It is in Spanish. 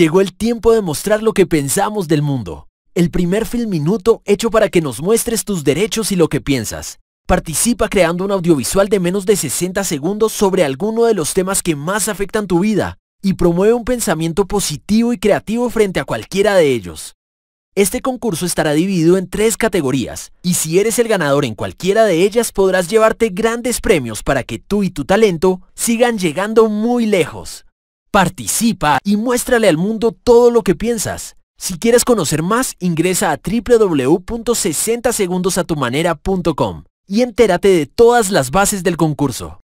Llegó el tiempo de mostrar lo que pensamos del mundo. El primer film minuto hecho para que nos muestres tus derechos y lo que piensas. Participa creando un audiovisual de menos de 60 segundos sobre alguno de los temas que más afectan tu vida y promueve un pensamiento positivo y creativo frente a cualquiera de ellos. Este concurso estará dividido en tres categorías y si eres el ganador en cualquiera de ellas podrás llevarte grandes premios para que tú y tu talento sigan llegando muy lejos. Participa y muéstrale al mundo todo lo que piensas. Si quieres conocer más, ingresa a www.60segundosatumanera.com y entérate de todas las bases del concurso.